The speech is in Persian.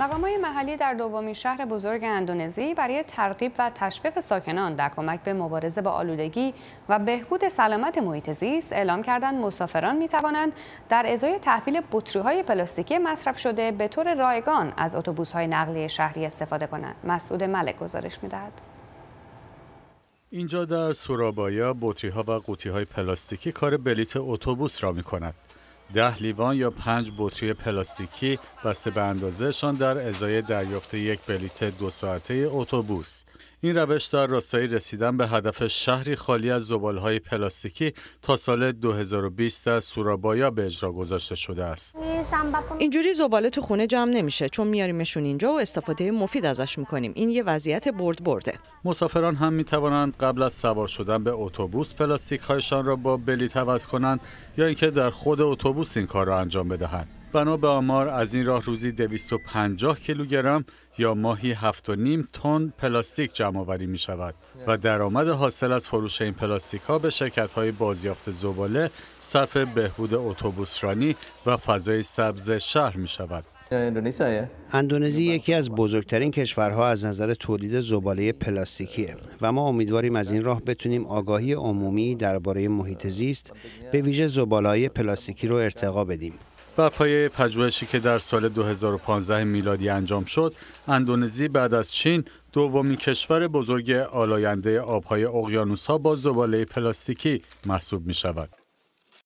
مقامات محلی در دومین شهر بزرگ اندونزی برای ترغیب و تشویق ساکنان در کمک به مبارزه با آلودگی و بهبود سلامت محیط زیست اعلام کردند مسافران می توانند در ازای تحویل بطری های پلاستیکی مصرف شده به طور رایگان از اتوبوس های نقلیه شهری استفاده کنند مسعود ملک گزارش می دهد. اینجا در سورابایا بطری ها و قوطی های پلاستیکی کار بلیت اتوبوس را می کند. ده لیوان یا پنج بطری پلاستیکی بسته به اندازهشان در ازای دریافت یک بلیت دو ساعته اتوبوس این روش در راستای رسیدن به هدف شهری خالی از زبالهای پلاستیکی تا سال 2020 در سورابایا به اجرا گذاشته شده است. اینجوری زباله تو خونه جمع نمیشه چون میاریمشون اینجا و استفاده مفید ازش میکنیم. این یه وضعیت برد برده. مسافران هم می توانند قبل از سوار شدن به اتوبوس پلاستیک هایشان را با بلیط عوض کنند یا اینکه در خود اتوبوس این کار را انجام بدهند بنا به آمار از این راه روزی 250 کیلوگرم یا ماهی 7.5 تن پلاستیک جمع آوری می شود و درآمد حاصل از فروش این پلاستیک ها به شرکت های بازیافت زباله صرف بهبود اتوبوسرانی و فضای سبز شهر می شود. اندونزی یکی از بزرگترین کشورها از نظر تولید زباله پلاستیکیه و ما امیدواریم از این راه بتونیم آگاهی عمومی درباره محیط زیست به ویژه زباله پلاستیکی رو ارتقا بدیم. بر پای پژوهشی که در سال 2015 میلادی انجام شد، اندونزی بعد از چین دومین کشور بزرگ آلاینده آبهای اقیانوسها با زباله پلاستیکی محسوب می